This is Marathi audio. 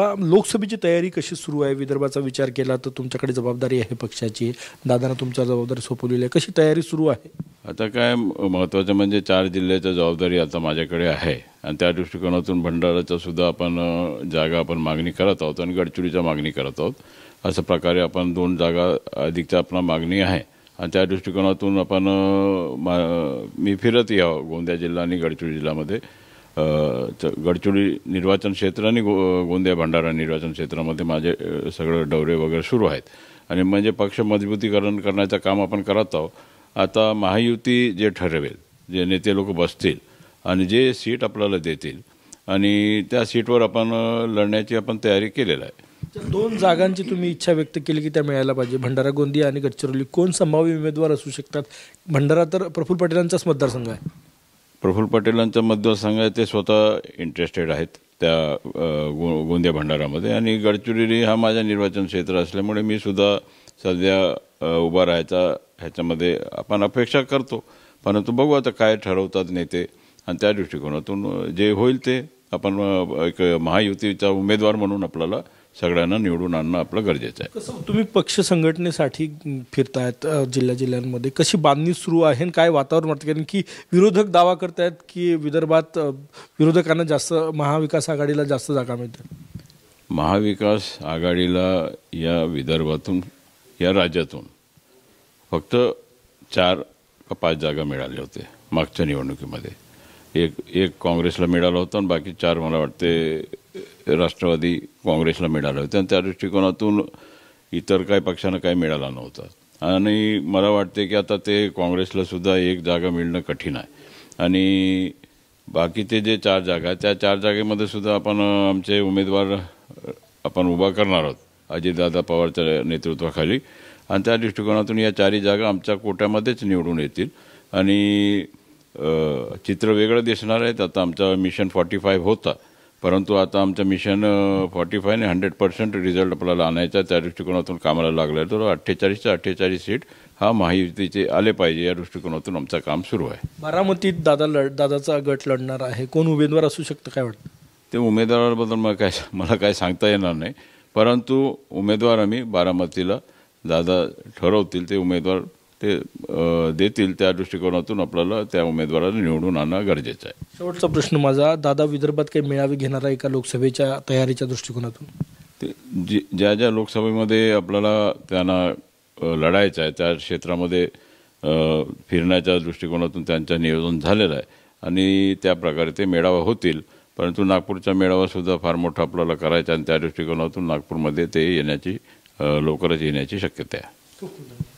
लोकसभेची तयारी कशी सुरू आहे विदर्भाचा विचार केला तर तुमच्याकडे जबाबदारी आहे पक्षाची दादानं तुमच्या जबाबदारी सोपवलेली आहे कशी तयारी सुरू आहे आता काय महत्त्वाचं म्हणजे चार जिल्ह्याच्या जबाबदारी आता माझ्याकडे आहे आणि त्या दृष्टिकोनातून भंडाराचा सुद्धा आपण जागा आपण मागणी करत आहोत आणि गडचिरोलीच्या मागणी करत आहोत अशा प्रकारे आपण दोन जागा अधिकच्या आपण मागणी आहे आणि त्या दृष्टिकोनातून आपण मी फिरत यावं गोंदिया जिल्हा आणि गडचिरोली जिल्ह्यामध्ये गडचिरोली निर्वाचन क्षेत्र आणि गो गोंदिया भंडारा निर्वाचन क्षेत्रामध्ये माझे सगळं दौरे वगैरे सुरू आहेत आणि म्हणजे पक्ष मजबूतीकरण करण्याचं काम आपण करत आहोत आता महायुती जे ठरवेल जे नेते लोक बसतील आणि जे सीट आपल्याला देतील आणि त्या सीटवर आपण लढण्याची आपण तयारी केलेलं आहे दोन जागांची तुम्ही इच्छा व्यक्त केली की त्या मिळायला पाहिजे भंडारा गोंदिया आणि गडचिरोली कोण संभाव्य उमेदवार असू शकतात भंडारा तर प्रफुल्ल पटेलांचाच मतदारसंघ आहे प्रफुल्ल पाटीलांच्या मतदारसंघात ते स्वतः इंटरेस्टेड आहेत त्या गो गोंदिया भंडारामध्ये आणि गडचिरोली हा माझ्या निर्वाचन क्षेत्र असल्यामुळे मी सुद्धा सध्या उभा राहायचा ह्याच्यामध्ये आपण अपेक्षा करतो परंतु बघू आता काय ठरवतात नेते आणि त्या दृष्टिकोनातून जे होईल ते आपण एक महायुतीचा उमेदवार म्हणून आपल्याला सगळ्यांना निवडून आणणं आपलं गरजेचं आहे तुम्ही पक्ष संघटनेसाठी फिरतायत जिल्ह्या जिल्ह्यांमध्ये कशी बांधणी सुरू आहे आणि काय वातावरण वाटतं कारण की विरोधक दावा करतायत की विदर्भात विरोधकांना जास्त महाविकास आघाडीला जास्त जागा मिळते महाविकास आघाडीला या विदर्भातून या राज्यातून फक्त चार पाच जागा मिळाल्या होते मागच्या निवडणुकीमध्ये एक एक काँग्रेसला मिळालं होतं आणि बाकी चार मला वाटते राष्ट्रवादी काँग्रेसला मिळालं होतं आणि त्या दृष्टिकोनातून इतर काही पक्षांना काही मिळाला नव्हता आणि मला वाटते की आता ते काँग्रेसला सुद्धा एक जागा मिळणं कठीण आहे आणि बाकीचे जे चार जागा त्या चार जागेमध्ये सुद्धा आपण आमचे उमेदवार आपण उभा करणार आहोत अजितदादा पवारच्या नेतृत्वाखाली आणि त्या दृष्टिकोनातून या चारही जागा आमच्या कोट्यामध्येच निवडून येतील आणि चित्र वेगळं दिसणार आहेत आता आमचा मिशन फॉर्टी फाईव्ह होता परंतु आता आमचं mission forty five hundred percent result आपल्याला आणायचा त्या दृष्टिकोनातून कामाला लागलं आहे तर अठ्ठेचाळीसच्या अठ्ठेचाळीस सीट हा महायुतीचे आले पाहिजे या दृष्टिकोनातून आमचं काम सुरू आहे बारामतीत दादा लढ दादाचा गट लढणार आहे कोण उमेदवार असू शकतं काय वाटतं ते उमेदवाराबद्दल मला काय मला काय सांगता येणार नाही परंतु उमेदवार आम्ही बारामतीला दादा ठरवतील ते उमेदवार ते देतील त्या दृष्टिकोनातून आपल्याला त्या उमेदवाराला निवडून आणणं गरजेचं आहे शेवटचा प्रश्न माझा दादा विदर्भात काही मेळावे घेणार आहे का लोकसभेच्या तयारीच्या दृष्टिकोनातून ते जे ज्या ज्या लोकसभेमध्ये आपल्याला त्यांना लढायचं आहे त्या क्षेत्रामध्ये फिरण्याच्या दृष्टिकोनातून त्यांचं नियोजन झालेलं आहे आणि त्या प्रकारे ते मेळावा होतील परंतु नागपूरचा मेळावासुद्धा फार मोठा आपल्याला करायचा आणि त्या दृष्टिकोनातून नागपूरमध्ये ते येण्याची लवकरच येण्याची शक्यता आहे